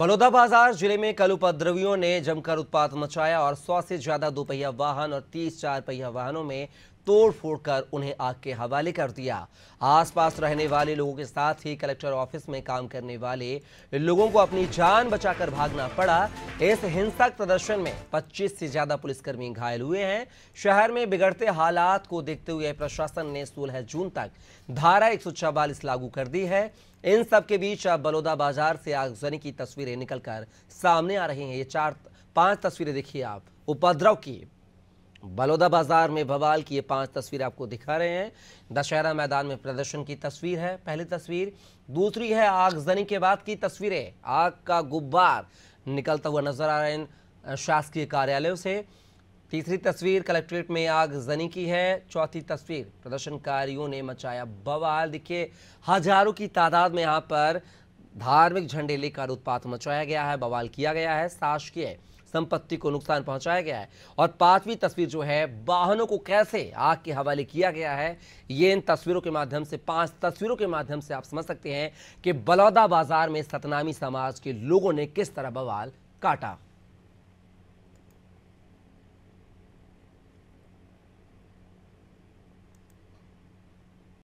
बलौदाबाजार जिले में कल उपद्रवियों ने जमकर उत्पात मचाया और सौ से ज्यादा दोपहिया वाहन और तीस चार पहिया वाहनों में तोड़ फोड़ कर उन्हें आग के हवाले कर दिया आसपास रहने वाले लोगों के साथ ही कलेक्टर ऑफिस में काम करने वाले लोगों को अपनी जान बचाकर भागना पड़ा इस हिंसक प्रदर्शन में 25 से ज्यादा पुलिसकर्मी घायल हुए हैं शहर में बिगड़ते हालात को देखते हुए प्रशासन ने सोलह जून तक धारा एक लागू कर दी है इन सब के बीच अब बलौदा बाजार से आगजनी की तस्वीरें निकलकर सामने आ रही हैं ये चार पांच तस्वीरें देखिए आप उपद्रव की बलौदा बाजार में बवाल की ये पांच तस्वीर आपको दिखा रहे हैं दशहरा मैदान में प्रदर्शन की तस्वीर है पहली तस्वीर दूसरी है आगजनी के बाद की तस्वीरें आग का गुब्बार निकलता हुआ नजर आ रहा है इन शासकीय कार्यालयों से तीसरी तस्वीर कलेक्ट्रेट में आगजनी की है चौथी तस्वीर प्रदर्शनकारियों ने मचाया बवाल देखिए हजारों की तादाद में यहाँ पर धार्मिक झंडे लेकर उत्पात मचाया गया है बवाल किया गया है शासकीय संपत्ति को नुकसान पहुंचाया गया है और पांचवी तस्वीर जो है वाहनों को कैसे आग के हवाले किया गया है ये इन तस्वीरों के माध्यम से पांच तस्वीरों के माध्यम से आप समझ सकते हैं कि बलौदा बाजार में सतनामी समाज के लोगों ने किस तरह बवाल काटा